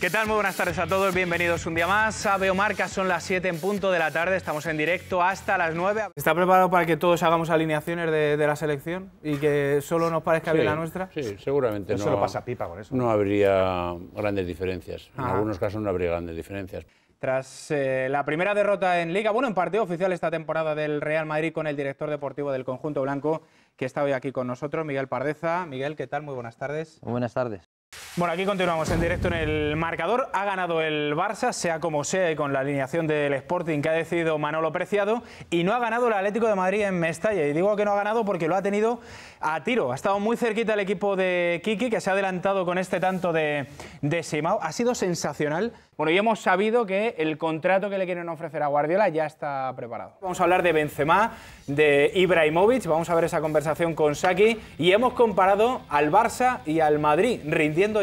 ¿Qué tal? Muy buenas tardes a todos, bienvenidos un día más a Beomarca, son las 7 en punto de la tarde, estamos en directo hasta las 9. ¿Está preparado para que todos hagamos alineaciones de, la selección y que solo nos parezca bien la nuestra? Sí, seguramente no. pasa pipa con eso. No habría grandes diferencias, en ah. algunos casos no habría grandes diferencias. Tras eh, la primera derrota en Liga, bueno, en partido oficial esta temporada del Real Madrid con el director deportivo del conjunto blanco, que está hoy aquí con nosotros, Miguel Pardeza. Miguel, ¿qué tal? Muy buenas tardes. Muy buenas tardes. Bueno, aquí continuamos en directo en el marcador. Ha ganado el Barça, sea como sea, y con la alineación del Sporting que ha decidido Manolo Preciado. Y no ha ganado el Atlético de Madrid en Mestalla. Y digo que no ha ganado porque lo ha tenido a tiro. Ha estado muy cerquita el equipo de Kiki, que se ha adelantado con este tanto de, de Ha sido sensacional. Bueno, y hemos sabido que el contrato que le quieren ofrecer a Guardiola ya está preparado. Vamos a hablar de Benzema, de Ibrahimovic. Vamos a ver esa conversación con Saki. Y hemos comparado al Barça y al Madrid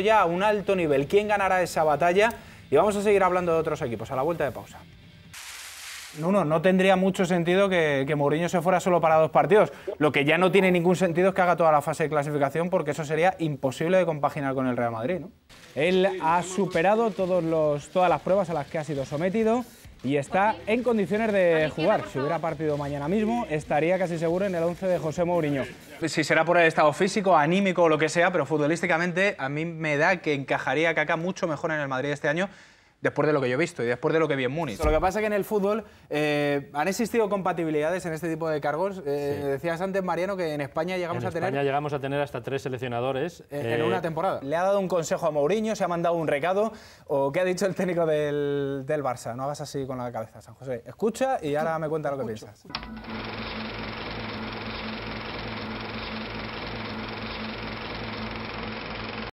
ya a un alto nivel. ¿Quién ganará esa batalla? Y vamos a seguir hablando de otros equipos a la vuelta de pausa. No, no tendría mucho sentido que, Mourinho se fuera solo para dos partidos. Lo que ya no tiene ningún sentido es que haga toda la fase de clasificación porque eso sería imposible de compaginar con el Real Madrid. Él ha superado todos los, todas las pruebas a las que ha sido sometido y está en condiciones de jugar. Si hubiera partido mañana mismo, estaría casi seguro en el 11 de José Mourinho. Si será por el estado físico, anímico o lo que sea, pero futbolísticamente a mí me da que encajaría Kaká mucho mejor en el Madrid este año después de lo que yo he visto y después de lo que vi en Múnich. Lo que pasa es que en el fútbol eh, han existido compatibilidades en este tipo de cargos. Eh, decías antes, Mariano, que en España llegamos en a España tener... llegamos a tener hasta tres seleccionadores. En, eh, una temporada. ¿Le ha dado un consejo a Mourinho? ¿Se ha mandado un recado? ¿O qué ha dicho el técnico del, Barça? No hagas así con la cabeza, San José. Escucha y ahora me cuenta lo que piensas.